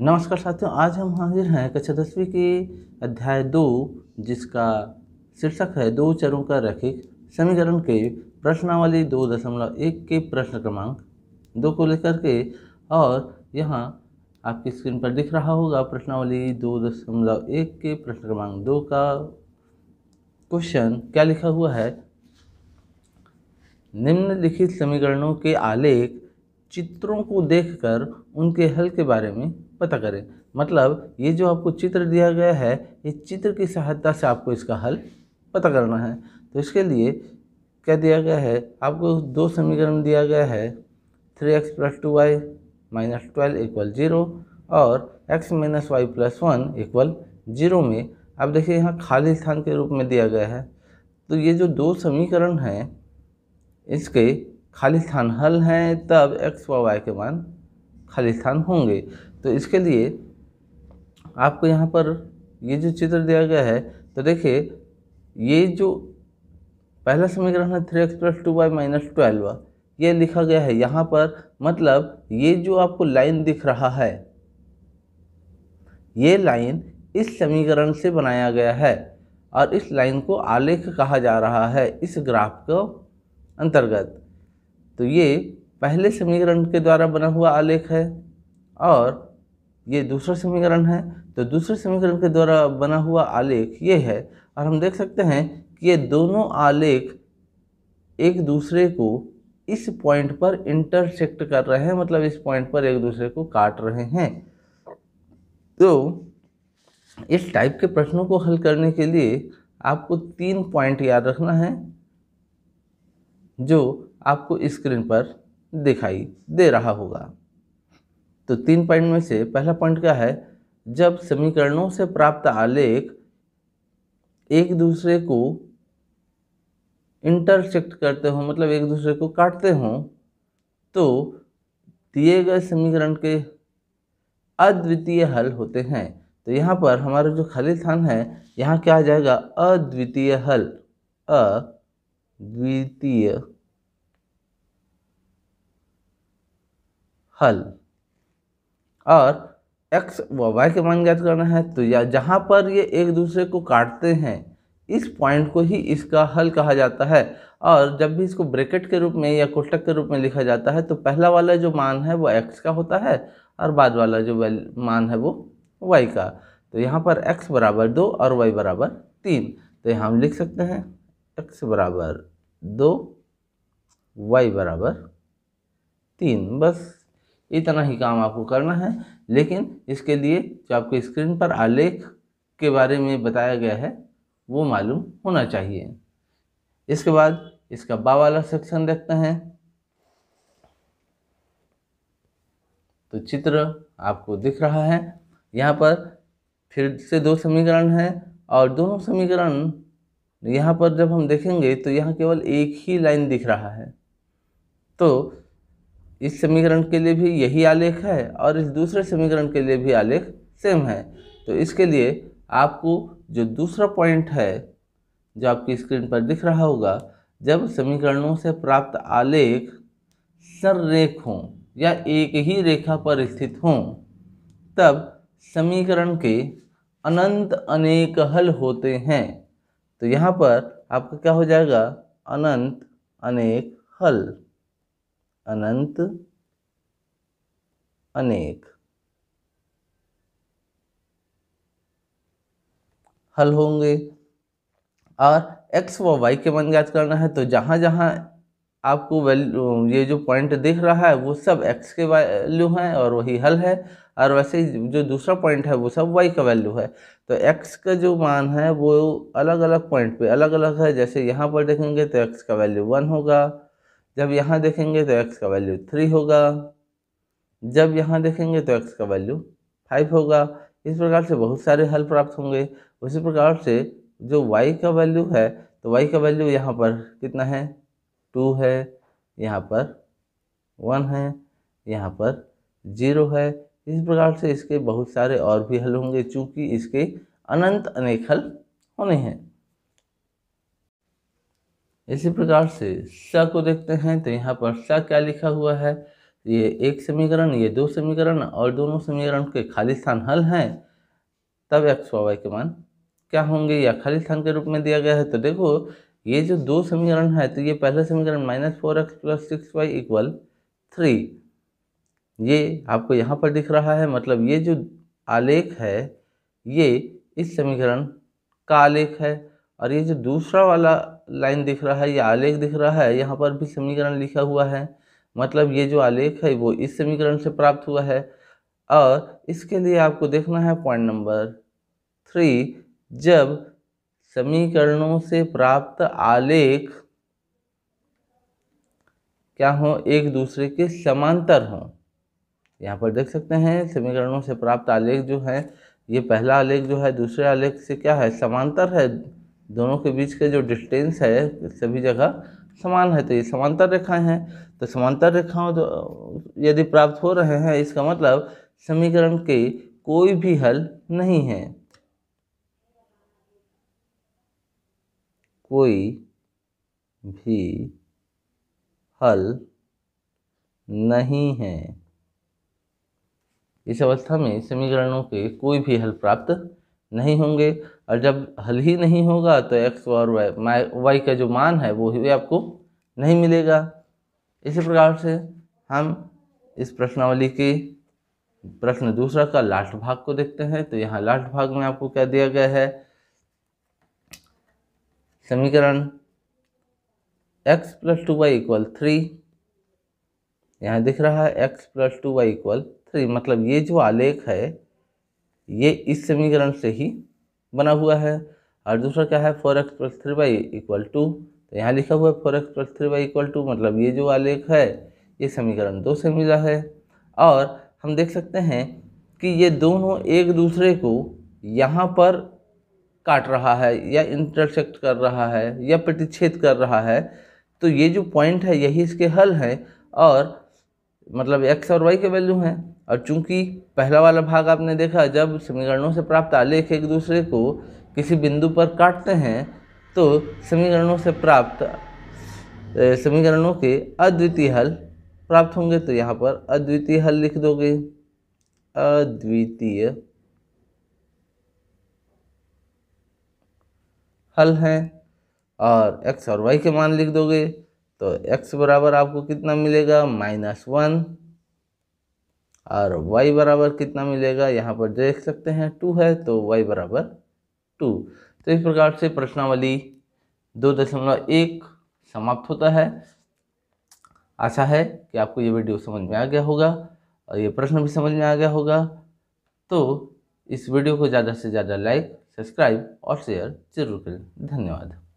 नमस्कार साथियों आज हम हाजिर हैं कक्षा दसवीं के अध्याय दो जिसका शीर्षक है दो चरों का रैखिक समीकरण के प्रश्नावली दो दशमलव एक के प्रश्न क्रमांक दो को लेकर के और यहाँ आपकी स्क्रीन पर दिख रहा होगा प्रश्नावली दो दशमलव एक के प्रश्न क्रमांक दो का क्वेश्चन क्या लिखा हुआ है निम्नलिखित समीकरणों के आलेख चित्रों को देखकर उनके हल के बारे में पता करें मतलब ये जो आपको चित्र दिया गया है ये चित्र की सहायता से आपको इसका हल पता करना है तो इसके लिए क्या दिया गया है आपको दो समीकरण दिया गया है three x plus two y minus twelve equal zero और x minus y plus one equal zero में आप देखिए यहाँ खाली स्थान के रूप में दिया गया है तो ये जो दो समीकरण हैं इसके खाली स्थान हल हैं तब एक्स व वाई के मान खालिस्थान होंगे तो इसके लिए आपको यहाँ पर ये जो चित्र दिया गया है तो देखिए ये जो पहला समीकरण है three x plus two y minus twelve ये लिखा गया है यहाँ पर मतलब ये जो आपको लाइन दिख रहा है ये लाइन इस समीकरण से बनाया गया है और इस लाइन को आलेख कहा जा रहा है इस ग्राफ को अंतर्गत तो ये पहले समीकरण के द्वारा बना हुआ आलेख है और ये दूसरा समीकरण है तो दूसरे समीकरण के द्वारा बना हुआ आलेख ये है और हम देख सकते हैं कि ये दोनों आलेख एक दूसरे को इस पॉइंट पर इंटरसेक्ट कर रहे हैं मतलब इस पॉइंट पर एक दूसरे को काट रहे हैं तो इस टाइप के प्रश्नों को हल करने के लिए आपको तीन पॉइंट याद रखना है जो आपको स्क्रीन पर दिखाई दे रहा होगा तो तीन पॉइंट में से पहला पॉइंट क्या है जब समीकरणों से प्राप्त आलेख एक दूसरे को इंटरसेक्ट करते हो मतलब एक दूसरे को काटते हो तो दिए गए समीकरण के अद्वितीय हल होते हैं तो यहाँ पर हमारा जो खाली स्थान है यहाँ क्या आ जाएगा अद्वितीय हल अद्वितीय हल और एक्स व वाई के मान ज्ञात करना है तो या जहाँ पर ये एक दूसरे को काटते हैं इस पॉइंट को ही इसका हल कहा जाता है और जब भी इसको ब्रैकेट के रूप में या कोष्टक के रूप में लिखा जाता है तो पहला वाला जो मान है वो एक्स का होता है और बाद वाला जो मान है वो वाई का तो यहाँ पर एक्स बराबर दो और वाई बराबर तीन तो यहाँ हम लिख सकते हैं एक्स बराबर दो वाई बराबर तीन बस इतना ही काम आपको करना है लेकिन इसके लिए जो आपको स्क्रीन पर आलेख के बारे में बताया गया है वो मालूम होना चाहिए इसके बाद इसका बा वाला सेक्शन देखते हैं तो चित्र आपको दिख रहा है यहाँ पर फिर से दो समीकरण हैं और दोनों समीकरण यहाँ पर जब हम देखेंगे तो यहाँ केवल एक ही लाइन दिख रहा है तो इस समीकरण के लिए भी यही आलेख है और इस दूसरे समीकरण के लिए भी आलेख सेम है तो इसके लिए आपको जो दूसरा पॉइंट है जो आपकी स्क्रीन पर दिख रहा होगा जब समीकरणों से प्राप्त आलेख सररेख हों या एक ही रेखा पर स्थित हों तब समीकरण के अनंत अनेक हल होते हैं तो यहाँ पर आपका क्या हो जाएगा अनंत अनेक हल अनंत अनेक हल होंगे और एक्स व वाई के मन ज्ञात करना है तो जहाँ जहाँ आपको वैल्यू ये जो पॉइंट दिख रहा है वो सब एक्स के वैल्यू हैं और वही हल है और वैसे जो दूसरा पॉइंट है वो सब वाई का वैल्यू है तो एक्स का जो मान है वो अलग अलग पॉइंट पे अलग अलग है जैसे यहाँ पर देखेंगे तो एक्स का वैल्यू वन होगा जब यहाँ देखेंगे तो एक्स का वैल्यू थ्री होगा जब यहाँ देखेंगे तो एक्स का वैल्यू फाइव होगा इस प्रकार से बहुत सारे हल प्राप्त होंगे उसी प्रकार से जो वाई का वैल्यू है तो वाई का वैल्यू यहाँ पर कितना है टू है यहाँ पर वन है यहाँ पर जीरो है इस प्रकार से इसके बहुत सारे और भी हल होंगे चूँकि इसके अनंत अनेक हल होने हैं इसी प्रकार से स को देखते हैं तो यहाँ पर स क्या लिखा हुआ है ये एक समीकरण ये दो समीकरण और दोनों समीकरण के खाली स्थान हल हैं तब एक्स वाई के मान क्या होंगे या खाली स्थान के रूप में दिया गया है तो देखो ये जो दो समीकरण है तो ये पहला समीकरण minus four x plus six y equal three ये आपको यहाँ पर दिख रहा है मतलब ये जो आलेख है ये इस समीकरण का आलेख है और ये जो दूसरा वाला लाइन दिख रहा है या आलेख दिख रहा है यहाँ पर भी समीकरण लिखा हुआ है मतलब ये जो आलेख है वो इस समीकरण से प्राप्त हुआ है और इसके लिए आपको देखना है पॉइंट नंबर थ्री जब समीकरणों से प्राप्त आलेख क्या हो एक दूसरे के समांतर हों यहाँ पर देख सकते हैं समीकरणों से प्राप्त आलेख जो है ये पहला आलेख जो है दूसरे आलेख से क्या है समांतर है दोनों के बीच के जो डिस्टेंस है सभी जगह समान है तो ये समांतर रेखाएं हैं तो समांतर रेखाओं जो यदि प्राप्त हो रहे हैं इसका मतलब समीकरण के कोई भी हल नहीं है कोई भी हल नहीं है इस अवस्था में समीकरणों के कोई भी हल प्राप्त नहीं होंगे और जब हल ही नहीं होगा तो एक्स और वाई माई वाई का जो मान है वो ही आपको नहीं मिलेगा इसी प्रकार से हम इस प्रश्नावली के प्रश्न दूसरा का लास्ट भाग को देखते हैं तो यहाँ लास्ट भाग में आपको क्या दिया गया है समीकरण x plus two y equal three यहाँ दिख रहा है x plus two y equal three मतलब ये जो आलेख है ये इस समीकरण से ही बना हुआ है और दूसरा क्या है four x plus three y equal two तो यहाँ लिखा हुआ है four x plus three y equal two मतलब ये जो आलेख है ये समीकरण दो से मिला है और हम देख सकते हैं कि ये दोनों एक दूसरे को यहाँ पर काट रहा है या इंटरसेक्ट कर रहा है या प्रतिच्छेद कर रहा है तो ये जो पॉइंट है यही इसके हल हैं और मतलब एक्स और वाई के वैल्यू हैं और चूंकि पहला वाला भाग आपने देखा जब समीकरणों से प्राप्त आलेख एक दूसरे को किसी बिंदु पर काटते हैं तो समीकरणों से प्राप्त समीकरणों के अद्वितीय हल प्राप्त होंगे तो यहाँ पर अद्वितीय हल लिख दोगे अद्वितीय हल हैं और x और y के मान लिख दोगे तो x बराबर आपको कितना मिलेगा माइनस वन और y बराबर कितना मिलेगा यहाँ पर देख सकते हैं टू है तो y बराबर टू तो इस प्रकार से प्रश्नावली दो दशमलव एक समाप्त होता है आशा है कि आपको ये वीडियो समझ में आ गया होगा और ये प्रश्न भी समझ में आ गया होगा तो इस वीडियो को ज़्यादा से ज़्यादा लाइक सब्सक्राइब और शेयर जरूर करें धन्यवाद